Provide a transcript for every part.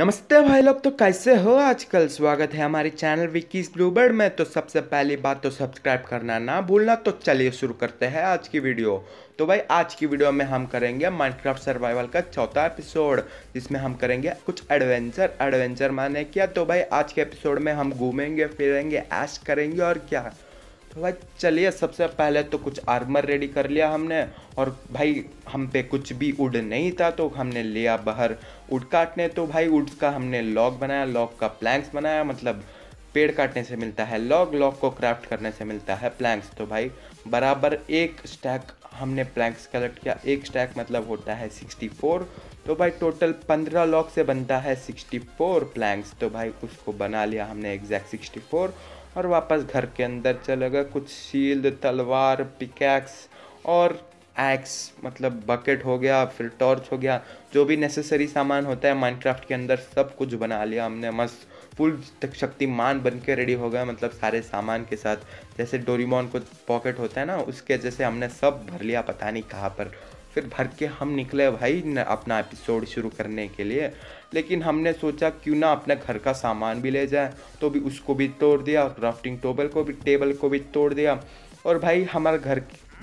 नमस्ते भाई लोग तो कैसे हो आजकल स्वागत है हमारे चैनल विकीज ब्लूबर्ड में तो सबसे पहली बात तो सब्सक्राइब करना ना भूलना तो चलिए शुरू करते हैं आज की वीडियो तो भाई आज की वीडियो में हम करेंगे माइनक्राफ्ट सर्वाइवल का चौथा एपिसोड जिसमें हम करेंगे कुछ एडवेंचर एडवेंचर माने क्या तो भाई आज के एपिसोड में हम घूमेंगे फिरेंगे ऐश करेंगे और क्या तो भाई चलिए सबसे पहले तो कुछ आर्मर रेडी कर लिया हमने और भाई हम पे कुछ भी उड नहीं था तो हमने लिया बाहर उड काटने तो भाई उड का हमने लॉक बनाया लॉक का प्लैंक्स बनाया मतलब पेड़ काटने से मिलता है लॉग लॉग को क्राफ्ट करने से मिलता है प्लैंक्स तो भाई बराबर एक स्टैक हमने प्लैंक्स कलेक्ट किया एक स्टैक मतलब होता है 64 तो भाई टोटल 15 लॉग से बनता है 64 प्लैंक्स तो भाई उसको बना लिया हमने एग्जैक्ट 64 और वापस घर के अंदर चला गया कुछ शील्ड तलवार पिकैक्स और एक्स मतलब बकेट हो गया फिर टॉर्च हो गया जो भी नेसेसरी सामान होता है माइनक्राफ्ट के अंदर सब कुछ बना लिया हमने मस्त फुल शक्तिमान बन के रेडी हो गया मतलब सारे सामान के साथ जैसे डोरीमोन को पॉकेट होता है ना उसके जैसे हमने सब भर लिया पता नहीं कहाँ पर फिर भर के हम निकले भाई अपना एपिसोड शुरू करने के लिए लेकिन हमने सोचा क्यों ना अपने घर का सामान भी ले जाए तो भी उसको भी तोड़ दिया क्राफ्टिंग टेबल को भी टेबल को भी तोड़ दिया और भाई हमारा घर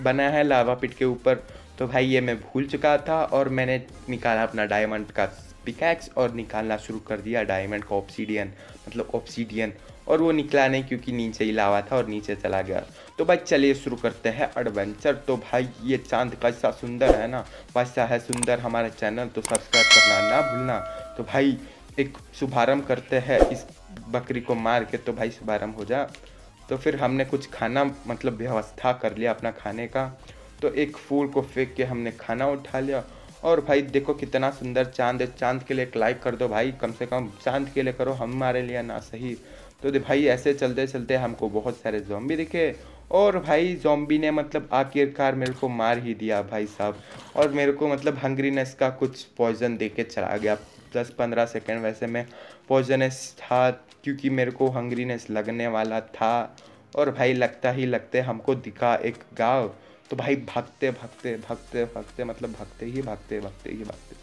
बना है लावा पिट के ऊपर तो भाई ये मैं भूल चुका था और मैंने निकाला अपना डायमंड का पिकैक्स और निकालना शुरू कर दिया डायमंड का ऑप्सीडियन मतलब ऑप्सीडियन और वो निकला नहीं क्योंकि नीचे ही लावा था और नीचे चला गया तो भाई चलिए शुरू करते हैं एडवेंचर तो भाई ये चांद कैसा सुंदर है ना वैसा है सुंदर हमारा चैनल तो सब्सक्राइब करना ना भूलना तो भाई एक शुभारम्भ करते हैं इस बकरी को मार के तो भाई शुभारम्भ हो जा तो फिर हमने कुछ खाना मतलब व्यवस्था कर लिया अपना खाने का तो एक फूल को फेंक के हमने खाना उठा लिया और भाई देखो कितना सुंदर चांद है चांद के लिए एक लाइक कर दो भाई कम से कम चांद के लिए करो हमारे लिए ना सही तो भाई ऐसे चलते चलते हमको बहुत सारे जॉम्बी दिखे और भाई जॉम्बी ने मतलब आखिरकार मेरे को मार ही दिया भाई साहब और मेरे को मतलब हंग्रीनेस का कुछ पॉइजन दे के चला गया दस पंद्रह सेकेंड वैसे मैं पॉइजनस था क्योंकि मेरे को हंग्रीनेस लगने वाला था और भाई लगता ही लगते हमको दिखा एक गाँव तो भाई भागते भागते भागते भागते मतलब भागते ही भागते भागते ही भागते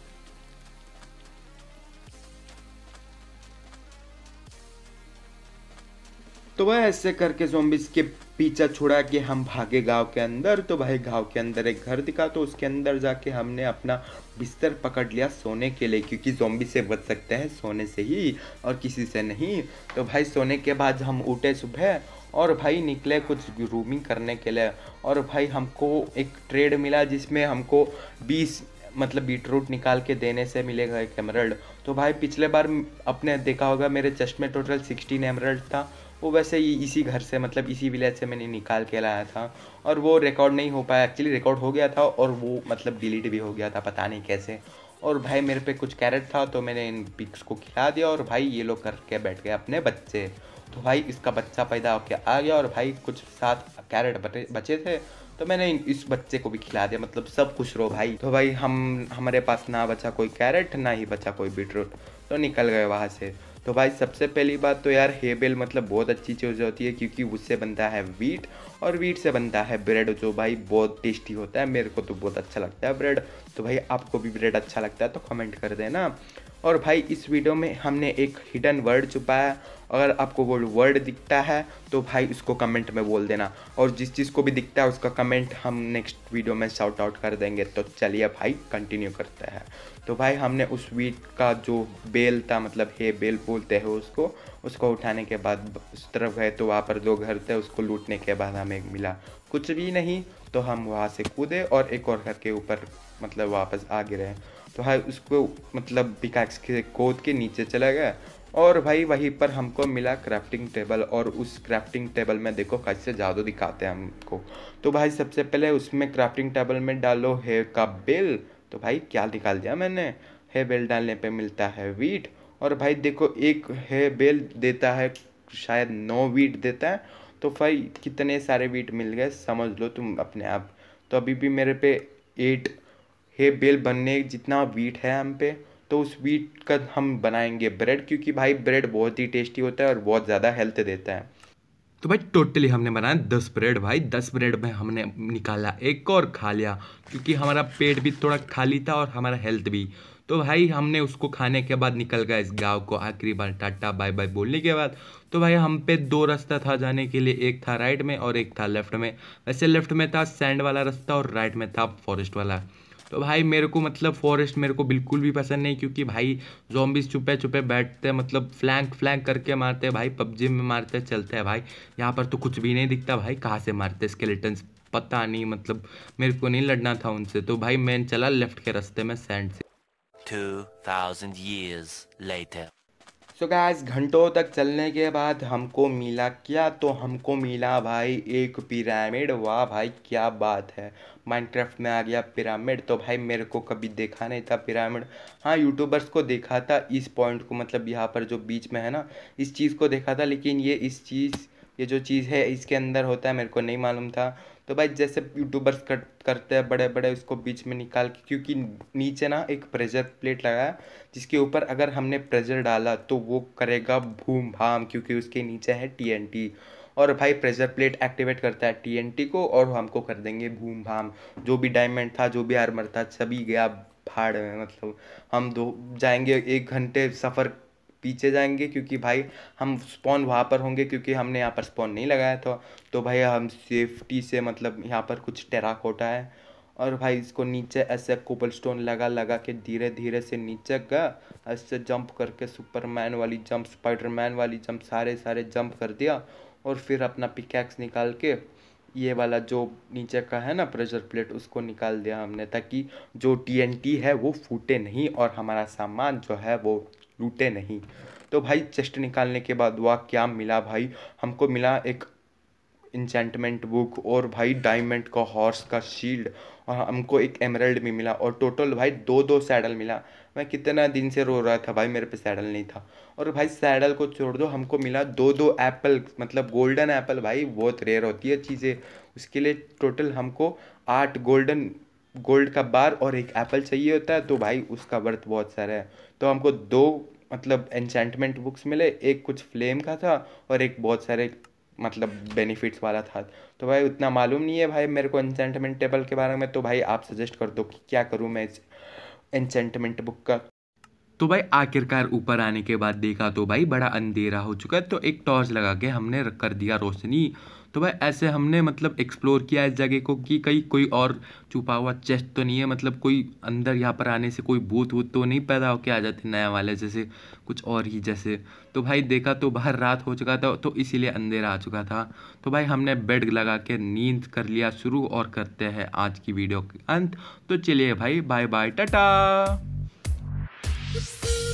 तो वह ऐसे करके जोम्बिस के पीछा छुड़ा के हम भागे गांव के अंदर तो भाई गांव के अंदर एक घर दिखा तो उसके अंदर जाके हमने अपना बिस्तर पकड़ लिया सोने के लिए क्योंकि जोम्बी से बच सकते हैं सोने से ही और किसी से नहीं तो भाई सोने के बाद हम उठे सुबह और भाई निकले कुछ ग्रूमिंग करने के लिए और भाई हमको एक ट्रेड मिला जिसमें हमको बीस मतलब बीट रूट निकाल के देने से मिलेगा एक एमरल्ड तो भाई पिछले बार अपने देखा होगा मेरे चेस्ट में टोटल सिक्सटीन एमरल्ड था वो वैसे ही इसी घर से मतलब इसी विलेज से मैंने निकाल के लाया था और वो रिकॉर्ड नहीं हो पाया एक्चुअली रिकॉर्ड हो गया था और वो मतलब डिलीट भी हो गया था पता नहीं कैसे और भाई मेरे पे कुछ कैरेट था तो मैंने इन पिक्स को खिला दिया और भाई ये लोग करके बैठ गए अपने बच्चे तो भाई इसका बच्चा पैदा होकर आ गया और भाई कुछ सात कैरेट बचे थे तो मैंने इस बच्चे को भी खिला दिया मतलब सब खुश रहो भाई तो भाई हम हमारे पास ना बचा कोई कैरेट ना ही बचा कोई बीटरूट तो निकल गए वहाँ से तो भाई सबसे पहली बात तो यार हेबेल मतलब बहुत अच्छी चीज़ होती है क्योंकि उससे बनता है वीट और वीट से बनता है ब्रेड जो भाई बहुत टेस्टी होता है मेरे को तो बहुत अच्छा लगता है ब्रेड तो भाई आपको भी ब्रेड अच्छा लगता है तो कमेंट कर देना और भाई इस वीडियो में हमने एक हिडन वर्ड छुपाया अगर आपको वो वर्ड दिखता है तो भाई उसको कमेंट में बोल देना और जिस चीज़ को भी दिखता है उसका कमेंट हम नेक्स्ट वीडियो में शाउट आउट कर देंगे तो चलिए भाई कंटिन्यू करते हैं तो भाई हमने उस वीट का जो बेल था मतलब हे बेल बोलते हैं उसको उसको उठाने के बाद उस तरफ गए तो वहाँ पर दो घर थे उसको लूटने के बाद हमें मिला कुछ भी नहीं तो हम वहाँ से कूदे और एक और घर के ऊपर मतलब वापस आ गिरे तो भाई उसको मतलब पिकाक्स के कोद के नीचे चला गया और भाई वहीं पर हमको मिला क्राफ्टिंग टेबल और उस क्राफ्टिंग टेबल में देखो कैसे जादू दिखाते हैं हमको तो भाई सबसे पहले उसमें क्राफ्टिंग टेबल में डालो है का बेल तो भाई क्या निकाल दिया मैंने है बेल डालने पे मिलता है वीट और भाई देखो एक है बेल देता है शायद नौ वीट देता है तो भाई कितने सारे वीट मिल गए समझ लो तुम अपने आप तो अभी भी मेरे पे एट हे बेल बनने जितना वीट है हम पे तो उस वीट का हम बनाएंगे ब्रेड क्योंकि भाई ब्रेड बहुत ही टेस्टी होता है और बहुत ज़्यादा हेल्थ देता है तो भाई टोटली हमने बनाया दस ब्रेड भाई दस ब्रेड में हमने निकाला एक और खा लिया क्योंकि हमारा पेट भी थोड़ा खाली था और हमारा हेल्थ भी तो भाई हमने उसको खाने के बाद निकल गया इस गांव को आखिरी बार टाटा बाय बाय बोलने के बाद तो भाई हम पे दो रास्ता था जाने के लिए एक था राइट में और एक था लेफ्ट में वैसे लेफ्ट में था सैंड वाला रास्ता और राइट में था फॉरेस्ट वाला तो भाई मेरे को मतलब फॉरेस्ट मेरे को बिल्कुल भी पसंद नहीं क्योंकि भाई जॉम्बिस छुपे छुपे बैठते हैं मतलब फ्लैंक फ्लैंक करके मारते हैं भाई पबजी में मारते हैं चलते हैं भाई यहाँ पर तो कुछ भी नहीं दिखता भाई कहाँ से मारते स्केलेटन्स पता नहीं मतलब मेरे को नहीं लड़ना था उनसे तो भाई मैं चला लेफ्ट के रास्ते में सैंड से थाउजेंड ईयर्स लेटर सो क्या घंटों तक चलने के बाद हमको मिला क्या तो हमको मिला भाई एक पिरामिड वाह भाई क्या बात है माइनक्राफ्ट में आ गया पिरामिड तो भाई मेरे को कभी देखा नहीं था पिरामिड हाँ यूट्यूबर्स को देखा था इस पॉइंट को मतलब यहाँ पर जो बीच में है ना इस चीज़ को देखा था लेकिन ये इस चीज़ ये जो चीज़ है इसके अंदर होता है मेरे को नहीं मालूम था तो भाई जैसे यूट्यूबर्स कट करते हैं बड़े बड़े उसको बीच में निकाल के क्योंकि नीचे ना एक प्रेजर प्लेट लगाया जिसके ऊपर अगर हमने प्रेजर डाला तो वो करेगा भूम भाम क्योंकि उसके नीचे है टी और भाई प्रेशर प्लेट एक्टिवेट करता है टी को और हमको कर देंगे भूम भाम जो भी डायमंड था जो भी आर्मर था सभी गया भाड़ में मतलब हम दो जाएंगे एक घंटे सफ़र पीछे जाएंगे क्योंकि भाई हम स्पॉन वहाँ पर होंगे क्योंकि हमने यहाँ पर स्पॉन नहीं लगाया था तो भाई हम सेफ्टी से मतलब यहाँ पर कुछ खोटा है और भाई इसको नीचे ऐसे कोबल स्टोन लगा लगा के धीरे धीरे से नीचे गया ऐसे जंप करके सुपरमैन वाली जंप स्पाइडरमैन वाली जंप सारे सारे जंप कर दिया और फिर अपना पिकैक्स निकाल के ये वाला जो नीचे का है ना प्रेशर प्लेट उसको निकाल दिया हमने ताकि जो टीएनटी है वो फूटे नहीं और हमारा सामान जो है वो लूटे नहीं तो भाई चेस्ट निकालने के बाद वाह क्या मिला भाई हमको मिला एक इंचमेंट बुक और भाई डायमंड का हॉर्स का शील्ड और हमको एक एमरल्ड भी मिला और टोटल भाई दो दो सैडल मिला मैं कितना दिन से रो रहा था भाई मेरे पे सैडल नहीं था और भाई सैडल को छोड़ दो हमको मिला दो दो एप्पल मतलब गोल्डन एप्पल भाई बहुत रेयर होती है चीज़ें उसके लिए टोटल हमको आठ गोल्डन गोल्ड का बार और एक एप्पल चाहिए होता है तो भाई उसका वर्थ बहुत सारा है तो हमको दो मतलब एन्चेंटमेंट बुक्स मिले एक कुछ फ्लेम का था और एक बहुत सारे मतलब बेनिफिट्स वाला था तो भाई उतना मालूम नहीं है भाई मेरे को एन्चेंटमेंट टेबल के बारे में तो भाई आप सजेस्ट कर दो कि क्या करूँ मैं इस एन्चेंटमेंट बुक का तो भाई आखिरकार ऊपर आने के बाद देखा तो भाई बड़ा अंधेरा हो चुका है तो एक टॉर्च लगा के हमने कर दिया रोशनी तो भाई ऐसे हमने मतलब एक्सप्लोर किया इस जगह को कि कहीं कोई और छुपा हुआ चेस्ट तो नहीं है मतलब कोई अंदर यहाँ पर आने से कोई भूत वूत तो नहीं पैदा होके आ जाते नया वाले जैसे कुछ और ही जैसे तो भाई देखा तो बाहर रात हो चुका था तो इसीलिए अंधेरा आ चुका था तो भाई हमने बेड लगा के नींद कर लिया शुरू और करते हैं आज की वीडियो के अंत तो चलिए भाई बाय बाय टाटा Bye.